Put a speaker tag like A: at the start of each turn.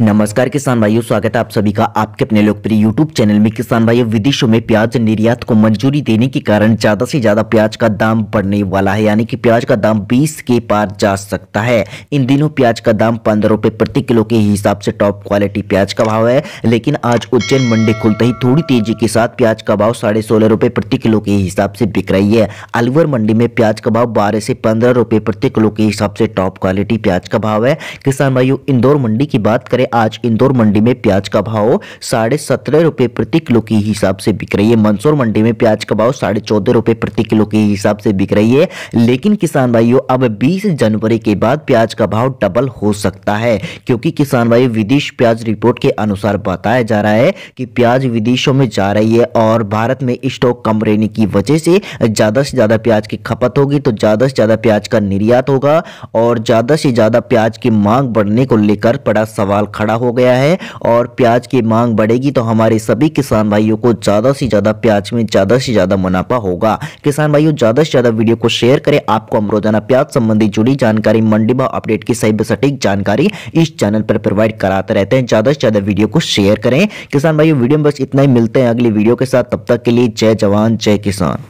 A: नमस्कार किसान भाइयों स्वागत है आप सभी का आपके अपने लोकप्रिय यूट्यूब चैनल में किसान भाइयों विदेशों में प्याज निर्यात को मंजूरी देने के कारण ज्यादा से ज्यादा प्याज का दाम बढ़ने वाला है यानी कि प्याज का दाम 20 के पार जा सकता है इन दिनों प्याज का दाम पंद्रह रुपए प्रति किलो के हिसाब से टॉप क्वालिटी प्याज का भाव है लेकिन आज उज्जैन मंडी खुलते ही थोड़ी तेजी के साथ प्याज का भाव साढ़े सोलह प्रति किलो के हिसाब से बिक रही है अलवर मंडी में प्याज का भाव बारह से पंद्रह रुपए प्रति किलो के हिसाब से टॉप क्वालिटी प्याज का भाव है किसान भाइयों इंदौर मंडी की बात करें में आज इंदौर मंडी में प्याज का भाव साढ़े सत्रह रुपए प्रति किलो के हिसाब से बिक रही है मंदसौर मंडी में प्याज का भाव साढ़े चौदह रुपए प्रति किलो के हिसाब से बिक रही है लेकिन किसान भाइयों अब बीस जनवरी के बाद प्याज का भाव डबल हो सकता है क्योंकि किसान भाई विदेश प्याज रिपोर्ट के अनुसार बताया जा रहा है कि प्याज विदेशों में जा रही है और भारत में स्टॉक कम रहने की वजह से ज़्यादा से ज़्यादा प्याज की खपत होगी तो ज़्यादा से ज़्यादा प्याज का निर्यात होगा और ज़्यादा से ज़्यादा प्याज की मांग बढ़ने को लेकर बड़ा सवाल खड़ा हो गया है और प्याज की मांग बढ़ेगी तो हमारे सभी किसान भाइयों को ज़्यादा से ज़्यादा प्याज में ज़्यादा से ज़्यादा मुनाफा होगा किसान भाइयों ज़्यादा से ज़्यादा वीडियो को शेयर करें आपको हम रोजाना प्याज संबंधी जुड़ी जानकारी मंडी भाव अपडेट की सही सटीक जानकारी इस चैनल पर प्रोवाइड कराते रहते हैं ज़्यादा से ज़्यादा वीडियो को शेयर करें किसान भाइयों वीडियो में बस इतना ही मिलते हैं अगली वीडियो के साथ तब तक के लिए जय जवान जय किसान